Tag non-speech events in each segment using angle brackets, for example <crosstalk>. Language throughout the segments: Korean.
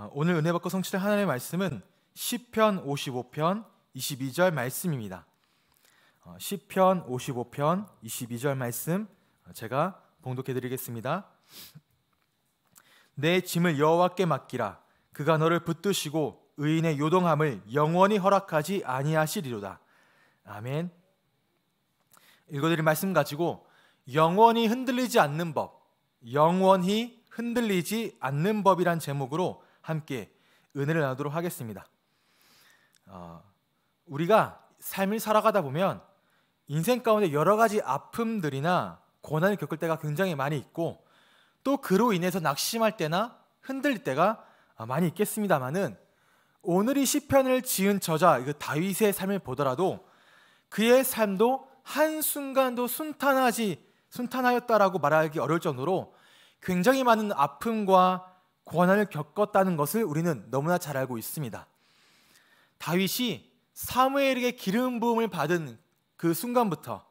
아, 오늘 은혜 받고 성취된 하나님의 말씀은 시편 55편 22절 말씀입니다. 어, 시편 55편 22절 말씀 어, 제가 봉독해 드리겠습니다. 내 짐을 여호와께 맡기라 그가 너를 붙드시고 의인의 요동함을 영원히 허락하지 아니하시리로다. 아멘. 읽어드릴 말씀 가지고 영원히 흔들리지 않는 법, 영원히 흔들리지 않는 법이란 제목으로 함께 은혜를 나누도록 하겠습니다. 어, 우리가 삶을 살아가다 보면 인생 가운데 여러 가지 아픔들이나 고난을 겪을 때가 굉장히 많이 있고 또 그로 인해서 낙심할 때나 흔들릴 때가 많이 있겠습니다만은 오늘 이 시편을 지은 저자 그 다윗의 삶을 보더라도 그의 삶도 한 순간도 순탄하지 순탄하였다라고 말하기 어려울 정도로 굉장히 많은 아픔과 고난을 겪었다는 것을 우리는 너무나 잘 알고 있습니다. 다윗이 사무엘에게 기름 부음을 받은 그 순간부터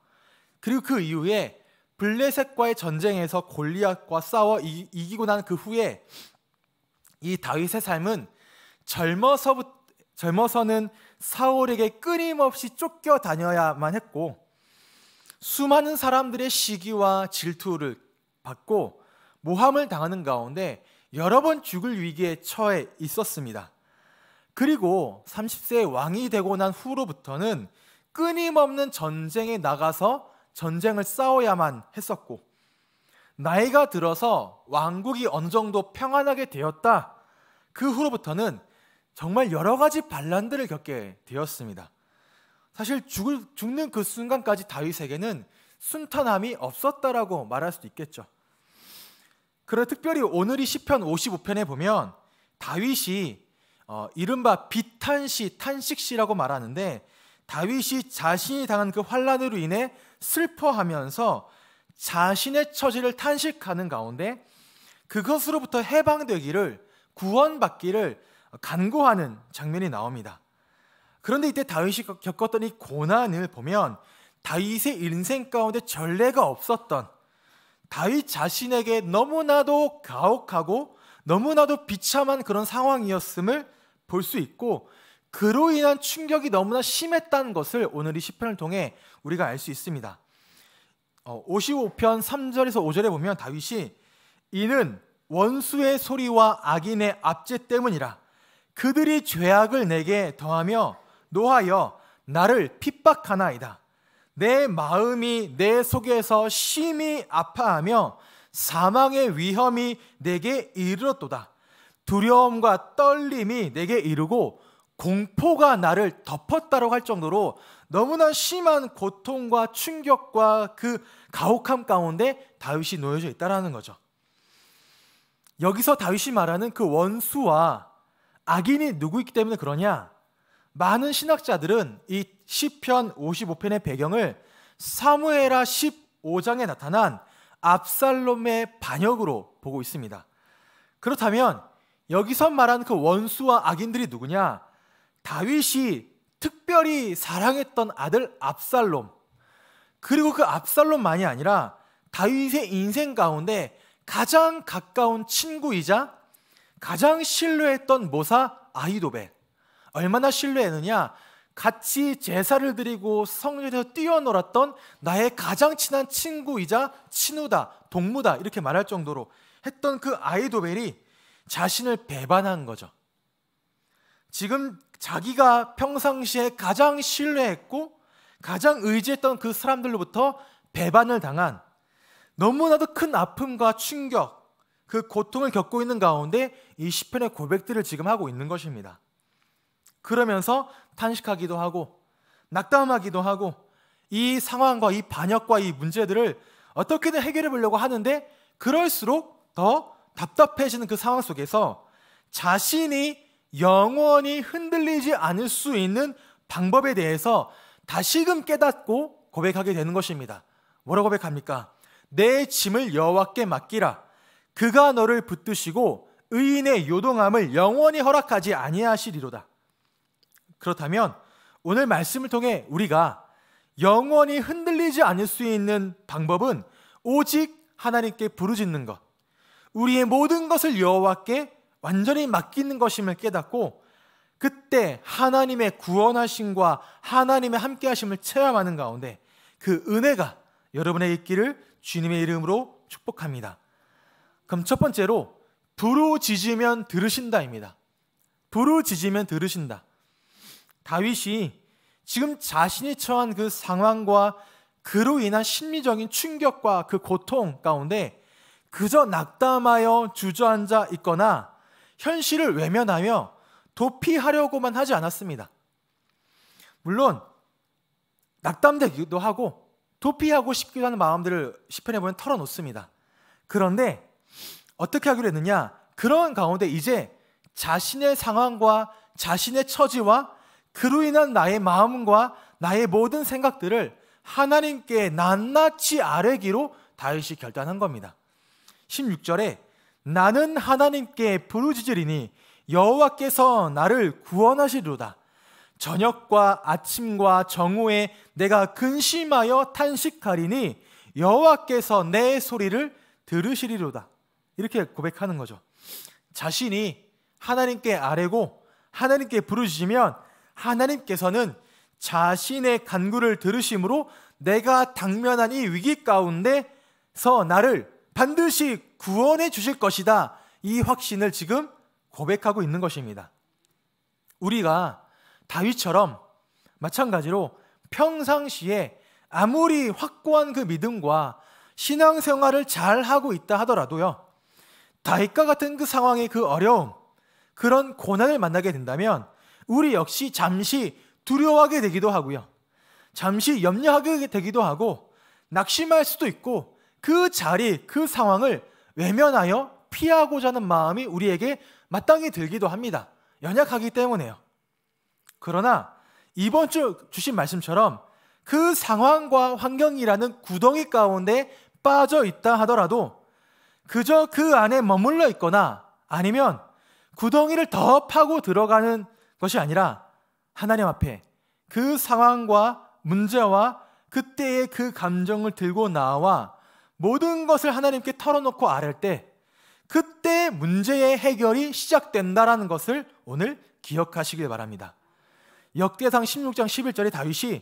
그리고 그 이후에 블레셋과의 전쟁에서 골리앗과 싸워 이, 기고난 그 후에 이 다윗의 삶은 젊어서 젊어서는 사울에게 끊임없이 쫓겨 다녀야만 했고 수많은 사람들의 시기와 질투를 받고 모함을 당하는 가운데 여러 번 죽을 위기에 처해 있었습니다. 그리고 30세의 왕이 되고 난 후로부터는 끊임없는 전쟁에 나가서 전쟁을 싸워야만 했었고, 나이가 들어서 왕국이 어느 정도 평안하게 되었다. 그 후로부터는 정말 여러 가지 반란들을 겪게 되었습니다. 사실 죽을, 죽는 그 순간까지 다윗에게는 순탄함이 없었다라고 말할 수도 있겠죠. 그러 특별히 오늘이 시편 55편에 보면 다윗이 어, 이른바 비탄시, 탄식시라고 말하는데 다윗이 자신이 당한 그 환란으로 인해 슬퍼하면서 자신의 처지를 탄식하는 가운데 그것으로부터 해방되기를 구원받기를 간구하는 장면이 나옵니다. 그런데 이때 다윗이 겪었던 이 고난을 보면 다윗의 인생 가운데 전례가 없었던 다윗 자신에게 너무나도 가혹하고 너무나도 비참한 그런 상황이었음을 볼 수 있고 그로 인한 충격이 너무나 심했다는 것을 오늘 이 시편을 통해 우리가 알 수 있습니다. 55편 어, 3절에서 5절에 보면 다윗이 이는 원수의 소리와 악인의 압제 때문이라 그들이 죄악을 내게 더하며 노하여 나를 핍박하나이다. 내 마음이 내 속에서 심히 아파하며 사망의 위험이 내게 이르렀도다. 두려움과 떨림이 내게 이르고 공포가 나를 덮었다고 할 정도로 너무나 심한 고통과 충격과 그 가혹함 가운데 다윗이 놓여져 있다라는 거죠. 여기서 다윗이 말하는 그 원수와 악인이 누구이기 때문에 그러냐? 많은 신학자들은 이 시편 55편의 배경을 사무에라 15장에 나타난 압살롬의 반역으로 보고 있습니다. 그렇다면 여기서 말한 그 원수와 악인들이 누구냐? 다윗이 특별히 사랑했던 아들 압살롬. 그리고 그 압살롬만이 아니라 다윗의 인생 가운데 가장 가까운 친구이자 가장 신뢰했던 모사 아히도벨. 얼마나 신뢰했느냐? 같이 제사를 드리고 성전에서 뛰어놀았던 나의 가장 친한 친구이자 친우다, 동무다 이렇게 말할 정도로 했던 그 아이도벨이 자신을 배반한 거죠. 지금 자기가 평상시에 가장 신뢰했고 가장 의지했던 그 사람들로부터 배반을 당한 너무나도 큰 아픔과 충격, 그 고통을 겪고 있는 가운데 이 시편의 고백들을 지금 하고 있는 것입니다. 그러면서 탄식하기도 하고 낙담하기도 하고 이 상황과 이 반역과 이 문제들을 어떻게든 해결해 보려고 하는데 그럴수록 더 답답해지는 그 상황 속에서 자신이 영원히 흔들리지 않을 수 있는 방법에 대해서 다시금 깨닫고 고백하게 되는 것입니다. 뭐라고 고백합니까? 내 짐을 여호와께 맡기라. 그가 너를 붙드시고 의인의 요동함을 영원히 허락하지 아니하시리로다. 그렇다면 오늘 말씀을 통해 우리가 영원히 흔들리지 않을 수 있는 방법은 오직 하나님께 부르짖는 것, 우리의 모든 것을 여호와께 완전히 맡기는 것임을 깨닫고 그때 하나님의 구원하심과 하나님의 함께하심을 체험하는 가운데 그 은혜가 여러분의 있기를 주님의 이름으로 축복합니다. 그럼 첫 번째로 부르짖으면 들으신다입니다. 부르짖으면 들으신다. 다윗이 지금 자신이 처한 그 상황과 그로 인한 심리적인 충격과 그 고통 가운데 그저 낙담하여 주저앉아 있거나 현실을 외면하며 도피하려고만 하지 않았습니다. 물론 낙담되기도 하고 도피하고 싶기도 하는 마음들을 시편에 보면 털어놓습니다. 그런데 어떻게 하기로 했느냐? 그런 가운데 이제 자신의 상황과 자신의 처지와 그로 인한 나의 마음과 나의 모든 생각들을 하나님께 낱낱이 아뢰기로 다윗이 결단한 겁니다. 16절에 나는 하나님께 부르짖으리니 여호와께서 나를 구원하시리로다. 저녁과 아침과 정오에 내가 근심하여 탄식하리니 여호와께서 내 소리를 들으시리로다. 이렇게 고백하는 거죠. 자신이 하나님께 아뢰고 하나님께 부르짖으면 하나님께서는 자신의 간구를 들으심으로 내가 당면한 이 위기 가운데서 나를 반드시 구원해 주실 것이다. 이 확신을 지금 고백하고 있는 것입니다. 우리가 다윗처럼 마찬가지로 평상시에 아무리 확고한 그 믿음과 신앙생활을 잘 하고 있다 하더라도요. 다윗과 같은 그 상황의 그 어려움, 그런 고난을 만나게 된다면 우리 역시 잠시 두려워하게 되기도 하고요. 잠시 염려하게 되기도 하고 낙심할 수도 있고 그 자리, 그 상황을 외면하여 피하고자 하는 마음이 우리에게 마땅히 들기도 합니다. 연약하기 때문에요. 그러나 이번 주 주신 말씀처럼 그 상황과 환경이라는 구덩이 가운데 빠져 있다 하더라도 그저 그 안에 머물러 있거나 아니면 구덩이를 더 파고 들어가는 것이 아니라 하나님 앞에 그 상황과 문제와 그때의 그 감정을 들고 나와 모든 것을 하나님께 털어놓고 아랠 때 그때 문제의 해결이 시작된다라는 것을 오늘 기억하시길 바랍니다. 역대상 16장 11절에 다윗이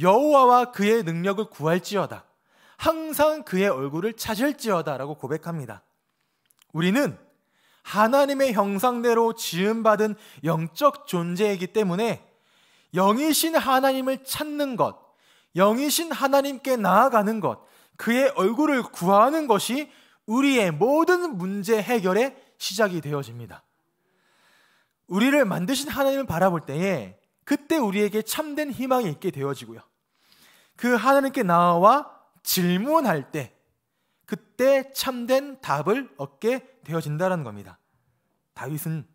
여호와와 그의 능력을 구할지어다. 항상 그의 얼굴을 찾을지어다라고 고백합니다. 우리는 하나님의 형상대로 지음받은 영적 존재이기 때문에 영이신 하나님을 찾는 것, 영이신 하나님께 나아가는 것, 그의 얼굴을 구하는 것이 우리의 모든 문제 해결의 시작이 되어집니다. 우리를 만드신 하나님을 바라볼 때에 그때 우리에게 참된 희망이 있게 되어지고요. 그 하나님께 나와 질문할 때 그때 참된 답을 얻게 되어진다라는 겁니다. 다윗은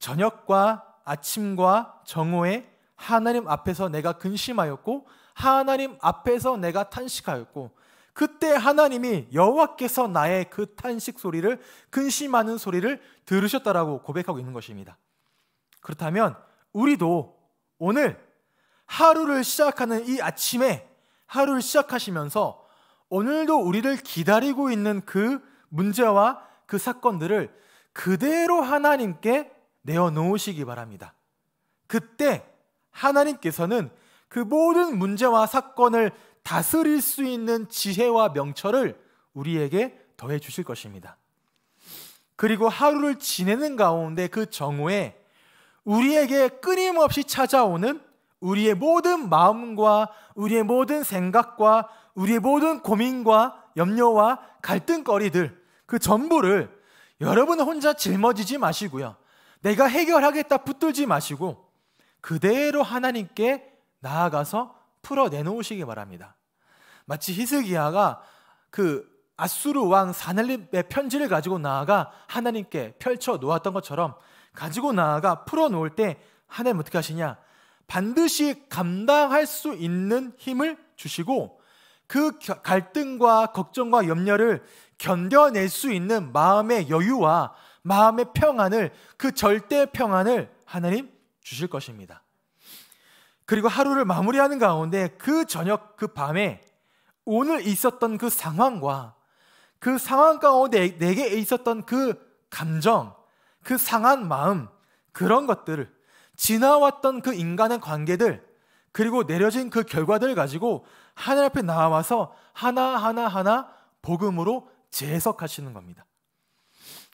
저녁과 아침과 정오에 하나님 앞에서 내가 근심하였고 하나님 앞에서 내가 탄식하였고 그때 하나님이 여호와께서 나의 그 탄식 소리를 근심하는 소리를 들으셨다라고 고백하고 있는 것입니다. 그렇다면 우리도 오늘 하루를 시작하는 이 아침에 하루를 시작하시면서 오늘도 우리를 기다리고 있는 그 문제와 그 사건들을 그대로 하나님께 내어놓으시기 바랍니다. 그때 하나님께서는 그 모든 문제와 사건을 다스릴 수 있는 지혜와 명철을 우리에게 더해 주실 것입니다. 그리고 하루를 지내는 가운데 그 정오에 우리에게 끊임없이 찾아오는 우리의 모든 마음과 우리의 모든 생각과 우리의 모든 고민과 염려와 갈등거리들 그 전부를 여러분 혼자 짊어지지 마시고요. 내가 해결하겠다 붙들지 마시고 그대로 하나님께 나아가서 풀어내놓으시기 바랍니다. 마치 히스기야가 그 아수르 왕 사날립의 편지를 가지고 나아가 하나님께 펼쳐 놓았던 것처럼 가지고 나아가 풀어 놓을 때 하나님 어떻게 하시냐? 반드시 감당할 수 있는 힘을 주시고 그 갈등과 걱정과 염려를 견뎌낼 수 있는 마음의 여유와 마음의 평안을 그 절대 평안을 하나님 주실 것입니다. 그리고 하루를 마무리하는 가운데 그 저녁 그 밤에 오늘 있었던 그 상황과 그 상황 가운데 내게 있었던 그 감정, 그 상한 마음, 그런 것들을 지나왔던 그 인간의 관계들 그리고 내려진 그 결과들을 가지고 하늘 앞에 나와서 하나하나 하나 복음으로 재해석하시는 겁니다.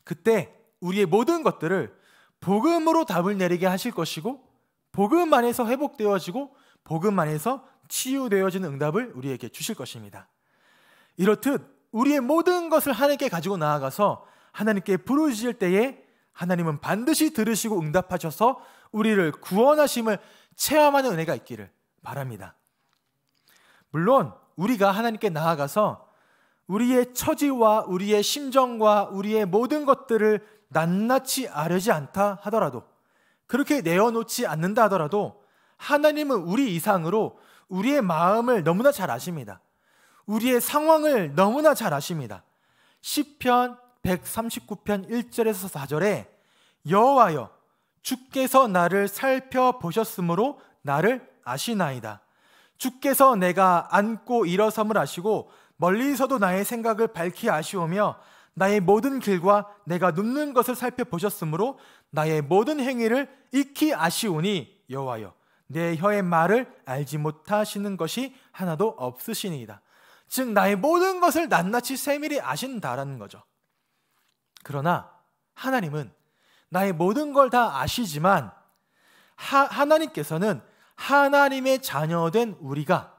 그때 우리의 모든 것들을 복음으로 답을 내리게 하실 것이고 복음 안에서 회복되어지고 복음 안에서 치유되어지는 응답을 우리에게 주실 것입니다. 이렇듯 우리의 모든 것을 하나님께 가지고 나아가서 하나님께 부르짖 때에 하나님은 반드시 들으시고 응답하셔서 우리를 구원하심을 체험하는 은혜가 있기를 바랍니다. 물론 우리가 하나님께 나아가서 우리의 처지와 우리의 심정과 우리의 모든 것들을 낱낱이 아르지 않다 하더라도 그렇게 내어놓지 않는다 하더라도 하나님은 우리 이상으로 우리의 마음을 너무나 잘 아십니다. 우리의 상황을 너무나 잘 아십니다. 시편 139편 1절에서 4절에 여호와여 주께서 나를 살펴보셨으므로 나를 아시나이다. 주께서 내가 앉고 일어섬을 아시고 멀리서도 나의 생각을 밝히 아시오며 나의 모든 길과 내가 눕는 것을 살펴보셨으므로 나의 모든 행위를 익히 아시오니 여호와여 내 혀의 말을 알지 못하시는 것이 하나도 없으시니이다. 즉 나의 모든 것을 낱낱이 세밀히 아신다라는 거죠. 그러나 하나님은 나의 모든 걸 다 아시지만 하, 하나님께서는 하나님의 자녀된 우리가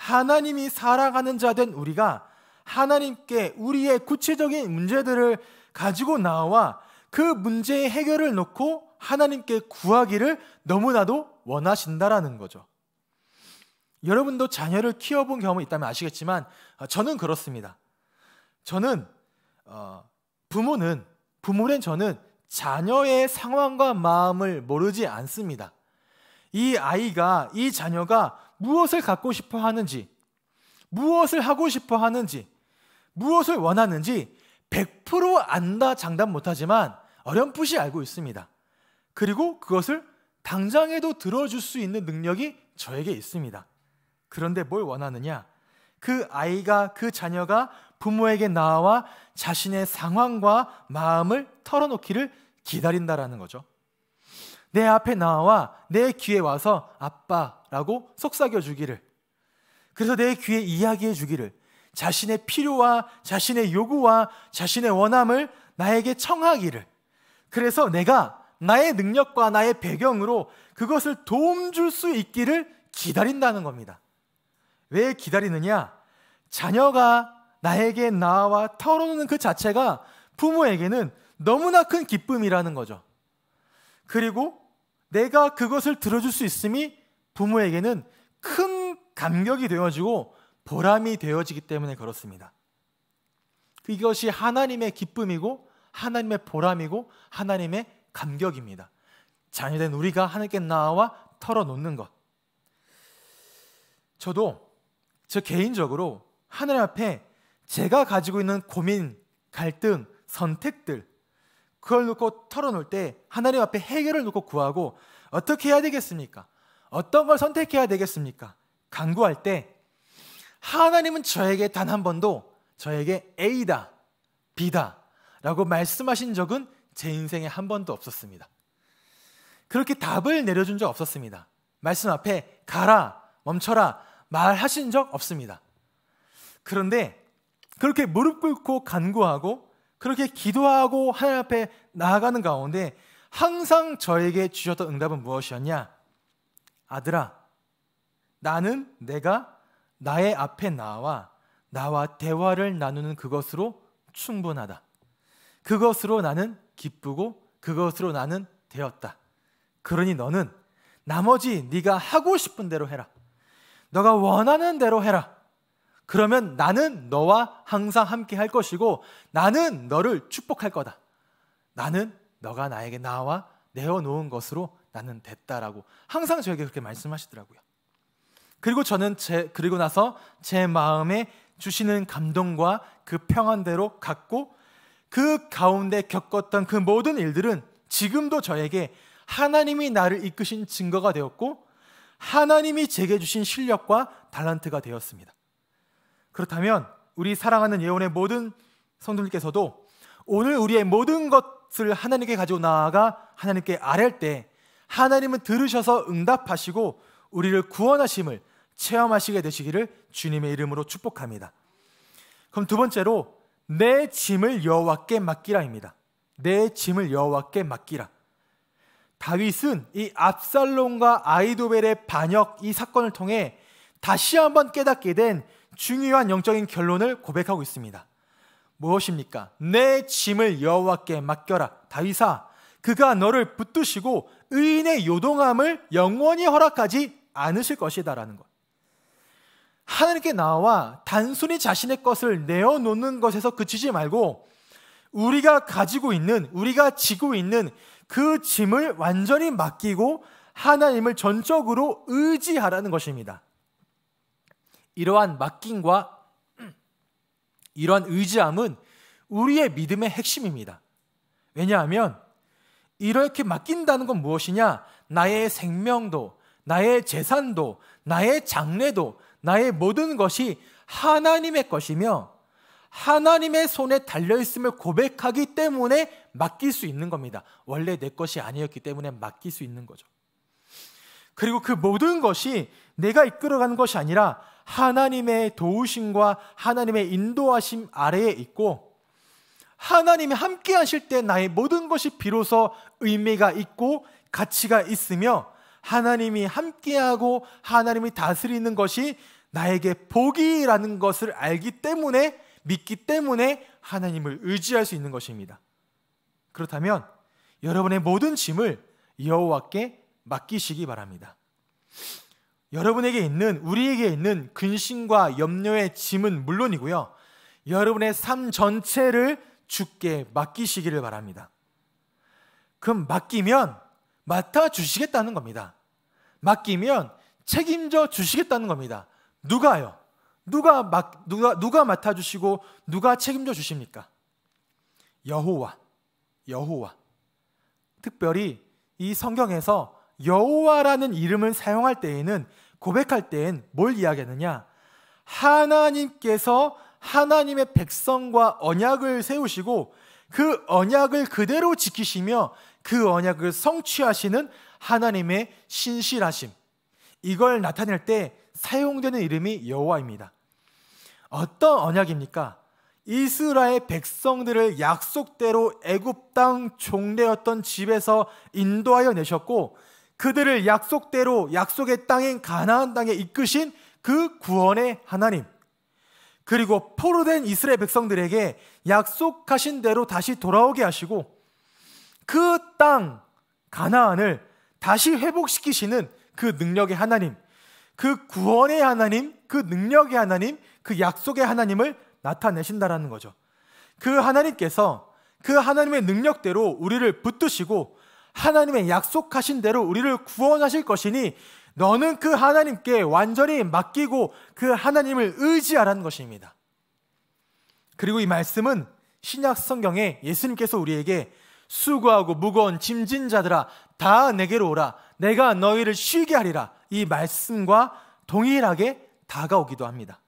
하나님이 살아가는 자 된 우리가 하나님께 우리의 구체적인 문제들을 가지고 나와 그 문제의 해결을 놓고 하나님께 구하기를 너무나도 원하신다라는 거죠. 여러분도 자녀를 키워본 경험이 있다면 아시겠지만 어, 저는 그렇습니다. 저는 어, 부모는 부모는 저는 자녀의 상황과 마음을 모르지 않습니다. 이 아이가 이 자녀가 무엇을 갖고 싶어 하는지, 무엇을 하고 싶어 하는지, 무엇을 원하는지 100% 안다 장담 못하지만 어렴풋이 알고 있습니다. 그리고 그것을 당장에도 들어줄 수 있는 능력이 저에게 있습니다. 그런데 뭘 원하느냐? 그 아이가, 그 자녀가 부모에게 나와 자신의 상황과 마음을 털어놓기를 기다린다라는 거죠. 내 앞에 나와 내 귀에 와서 아빠, 라고 속삭여 주기를 그래서 내 귀에 이야기해 주기를 자신의 필요와 자신의 요구와 자신의 원함을 나에게 청하기를 그래서 내가 나의 능력과 나의 배경으로 그것을 도움 줄 수 있기를 기다린다는 겁니다. 왜 기다리느냐? 자녀가 나에게 나와 털어놓는 그 자체가 부모에게는 너무나 큰 기쁨이라는 거죠. 그리고 내가 그것을 들어줄 수 있음이 부모에게는 큰 감격이 되어지고 보람이 되어지기 때문에 그렇습니다. 이것이 하나님의 기쁨이고 하나님의 보람이고 하나님의 감격입니다. 자녀된 우리가 하나님께 나와 털어놓는 것. 저도 저 개인적으로 하늘 앞에 제가 가지고 있는 고민, 갈등, 선택들 그걸 놓고 털어놓을 때 하나님 앞에 해결을 놓고 구하고 어떻게 해야 되겠습니까? 어떤 걸 선택해야 되겠습니까? 강구할 때 하나님은 저에게 단 한 번도 저에게 A다, B다 라고 말씀하신 적은 제 인생에 한 번도 없었습니다. 그렇게 답을 내려준 적 없었습니다. 말씀 앞에 가라, 멈춰라 말하신 적 없습니다. 그런데 그렇게 무릎 꿇고 간구하고 그렇게 기도하고 하나님 앞에 나아가는 가운데 항상 저에게 주셨던 응답은 무엇이었냐? 아들아, 나는 내가 나의 앞에 나와 나와 대화를 나누는 그것으로 충분하다. 그것으로 나는 기쁘고 그것으로 나는 되었다. 그러니 너는 나머지 네가 하고 싶은 대로 해라. 너가 원하는 대로 해라. 그러면 나는 너와 항상 함께 할 것이고 나는 너를 축복할 거다. 나는 너가 나에게 나와 내어놓은 것으로 나는 됐다라고 항상 저에게 그렇게 말씀하시더라고요. 그리고 저는 제 그리고 나서 제 마음에 주시는 감동과 그 평안대로 갔고그 가운데 겪었던 그 모든 일들은 지금도 저에게 하나님이 나를 이끄신 증거가 되었고 하나님이 제게 주신 실력과 달란트가 되었습니다. 그렇다면 우리 사랑하는 예원의 모든 성도님께서도 오늘 우리의 모든 것을 하나님께 가지고 나아가 하나님께 아뢰 때 하나님은 들으셔서 응답하시고 우리를 구원하심을 체험하시게 되시기를 주님의 이름으로 축복합니다. 그럼 두 번째로 내 짐을 여호와께 맡기라입니다. 내 짐을 여호와께 맡기라. 다윗은 이 압살롬과 아이도벨의 반역 이 사건을 통해 다시 한번 깨닫게 된 중요한 영적인 결론을 고백하고 있습니다. 무엇입니까? 내 짐을 여호와께 맡겨라. 다윗아, 그가 너를 붙드시고 의인의 요동함을 영원히 허락하지 않으실 것이다라는 것. 하나님께 나와 단순히 자신의 것을 내어놓는 것에서 그치지 말고 우리가 가지고 있는, 우리가 지고 있는 그 짐을 완전히 맡기고 하나님을 전적으로 의지하라는 것입니다. 이러한 맡김과 <clears throat> 이러한 의지함은 우리의 믿음의 핵심입니다. 왜냐하면 이렇게 맡긴다는 건 무엇이냐? 나의 생명도, 나의 재산도, 나의 장래도, 나의 모든 것이 하나님의 것이며 하나님의 손에 달려있음을 고백하기 때문에 맡길 수 있는 겁니다. 원래 내 것이 아니었기 때문에 맡길 수 있는 거죠. 그리고 그 모든 것이 내가 이끌어가는 것이 아니라 하나님의 도우심과 하나님의 인도하심 아래에 있고 하나님이 함께 하실 때 나의 모든 것이 비로소 의미가 있고 가치가 있으며 하나님이 함께하고 하나님이 다스리는 것이 나에게 복이라는 것을 알기 때문에 믿기 때문에 하나님을 의지할 수 있는 것입니다. 그렇다면 여러분의 모든 짐을 여호와께 맡기시기 바랍니다. 여러분에게 있는 우리에게 있는 근심과 염려의 짐은 물론이고요. 여러분의 삶 전체를 주께 맡기시기를 바랍니다. 그럼 맡기면 맡아 주시겠다는 겁니다. 맡기면 책임져 주시겠다는 겁니다. 누가요? 누가 맡 누가 누가 맡아 주시고 누가 책임져 주십니까? 여호와. 여호와. 특별히 이 성경에서 여호와라는 이름을 사용할 때에는 고백할 때엔 뭘 이야기하느냐? 하나님께서 하나님의 백성과 언약을 세우시고 그 언약을 그대로 지키시며 그 언약을 성취하시는 하나님의 신실하심. 이걸 나타낼 때 사용되는 이름이 여호와입니다. 어떤 언약입니까? 이스라엘 백성들을 약속대로 애굽 땅 종되었던 집에서 인도하여 내셨고 그들을 약속대로 약속의 땅인 가나안 땅에 이끄신 그 구원의 하나님. 그리고 포로된 이스라엘 백성들에게 약속하신 대로 다시 돌아오게 하시고 그 땅 가나안을 다시 회복시키시는 그 능력의 하나님, 그 구원의 하나님, 그 능력의 하나님, 그 약속의 하나님을 나타내신다라는 거죠. 그 하나님께서 그 하나님의 능력대로 우리를 붙드시고 하나님의 약속하신 대로 우리를 구원하실 것이니 너는 그 하나님께 완전히 맡기고 그 하나님을 의지하라는 것입니다. 그리고 이 말씀은 신약 성경에 예수님께서 우리에게 수고하고 무거운 짐진 자들아 다 내게로 오라 내가 너희를 쉬게 하리라 이 말씀과 동일하게 다가오기도 합니다.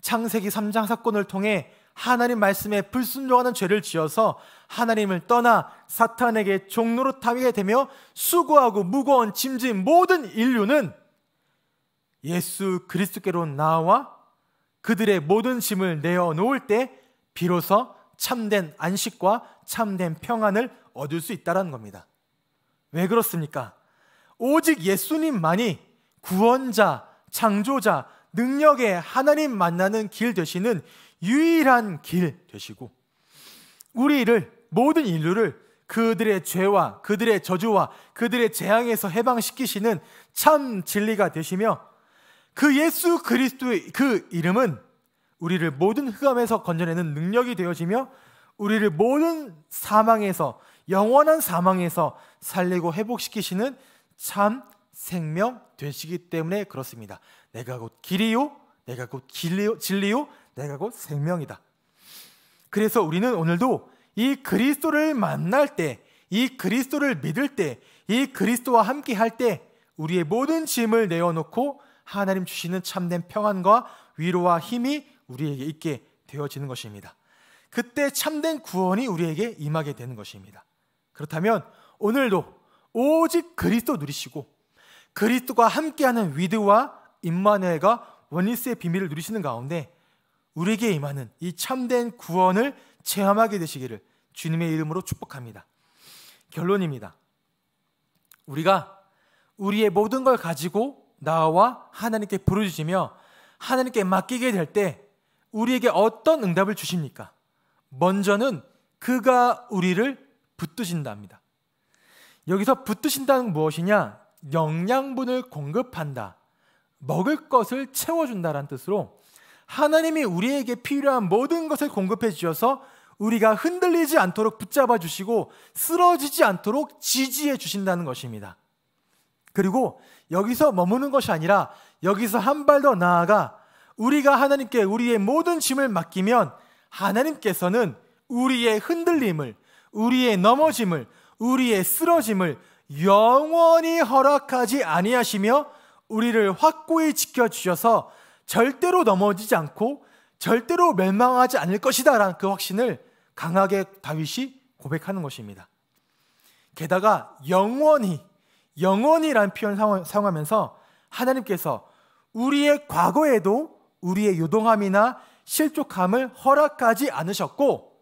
창세기 3장 사건을 통해 하나님 말씀에 불순종하는 죄를 지어서 하나님을 떠나 사탄에게 종로로 타게 되며 수고하고 무거운 짐진 모든 인류는 예수 그리스도께로 나와 그들의 모든 짐을 내어놓을 때 비로소 참된 안식과 참된 평안을 얻을 수 있다는 라 겁니다. 왜 그렇습니까? 오직 예수님만이 구원자, 창조자, 능력의 하나님 만나는 길 되시는 유일한 길 되시고 우리를 모든 인류를 그들의 죄와 그들의 저주와 그들의 재앙에서 해방시키시는 참 진리가 되시며 그 예수 그리스도의 그 이름은 우리를 모든 흑암에서 건져내는 능력이 되어지며 우리를 모든 사망에서 영원한 사망에서 살리고 회복시키시는 참 생명 되시기 때문에 그렇습니다. 내가 곧 길이요, 내가 곧 진리요, 내가 곧 생명이다. 그래서 우리는 오늘도 이 그리스도를 만날 때, 이 그리스도를 믿을 때, 이 그리스도와 함께 할 때 우리의 모든 짐을 내어놓고 하나님 주시는 참된 평안과 위로와 힘이 우리에게 있게 되어지는 것입니다. 그때 참된 구원이 우리에게 임하게 되는 것입니다. 그렇다면 오늘도 오직 그리스도 누리시고 그리스도가 함께하는 위드와 임마누엘과 원리스의 비밀을 누리시는 가운데 우리에게 임하는 이 참된 구원을 체험하게 되시기를 주님의 이름으로 축복합니다. 결론입니다. 우리가 우리의 모든 걸 가지고 나와 하나님께 부르짖으며 하나님께 맡기게 될 때 우리에게 어떤 응답을 주십니까? 먼저는 그가 우리를 붙드신답니다. 여기서 붙드신다는 무엇이냐? 영양분을 공급한다. 먹을 것을 채워준다라는 뜻으로 하나님이 우리에게 필요한 모든 것을 공급해 주셔서 우리가 흔들리지 않도록 붙잡아 주시고 쓰러지지 않도록 지지해 주신다는 것입니다. 그리고 여기서 머무는 것이 아니라 여기서 한 발 더 나아가 우리가 하나님께 우리의 모든 짐을 맡기면 하나님께서는 우리의 흔들림을, 우리의 넘어짐을, 우리의 쓰러짐을 영원히 허락하지 아니하시며 우리를 확고히 지켜주셔서 절대로 넘어지지 않고 절대로 멸망하지 않을 것이다라는 그 확신을 강하게 다윗이 고백하는 것입니다. 게다가 영원히 영원이란 표현을 사용하면서 하나님께서 우리의 과거에도 우리의 요동함이나 실족함을 허락하지 않으셨고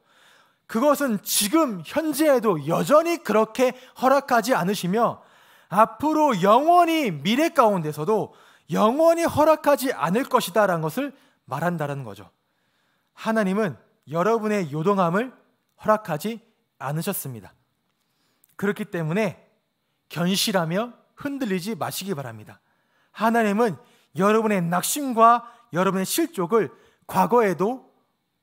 그것은 지금 현재에도 여전히 그렇게 허락하지 않으시며 앞으로 영원히 미래 가운데서도 영원히 허락하지 않을 것이다라는 것을 말한다라는 거죠. 하나님은 여러분의 요동함을 허락하지 않으셨습니다. 그렇기 때문에 견실하며 흔들리지 마시기 바랍니다. 하나님은 여러분의 낙심과 여러분의 실족을 과거에도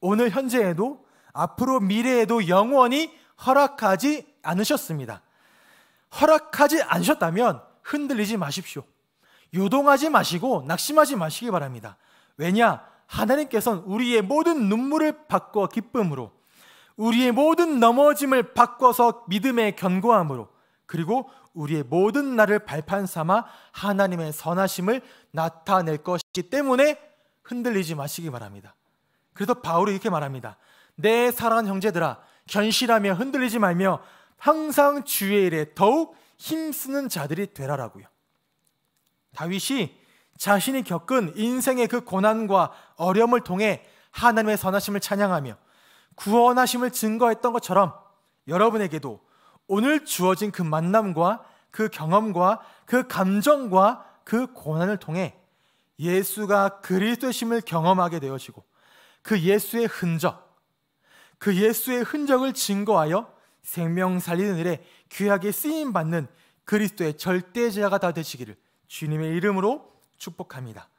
오늘 현재에도 앞으로 미래에도 영원히 허락하지 않으셨습니다. 허락하지 않으셨다면 흔들리지 마십시오. 요동하지 마시고 낙심하지 마시기 바랍니다. 왜냐? 하나님께서는 우리의 모든 눈물을 바꿔 기쁨으로 우리의 모든 넘어짐을 바꿔서 믿음의 견고함으로 그리고 우리의 모든 날을 발판 삼아 하나님의 선하심을 나타낼 것이기 때문에 흔들리지 마시기 바랍니다. 그래서 바울이 이렇게 말합니다. 내사랑한 형제들아 견실하며 흔들리지 말며 항상 주의 일에 더욱 힘쓰는 자들이 되라라고요. 다윗이 자신이 겪은 인생의 그 고난과 어려움을 통해 하나님의 선하심을 찬양하며 구원하심을 증거했던 것처럼 여러분에게도 오늘 주어진 그 만남과 그 경험과 그 감정과 그 고난을 통해 예수가 그리스도심을 경험하게 되어지고 그 예수의 흔적, 그 예수의 흔적을 증거하여 생명 살리는 일에 귀하게 쓰임 받는 그리스도의 절대자가 다 되시기를 주님의 이름으로 축복합니다.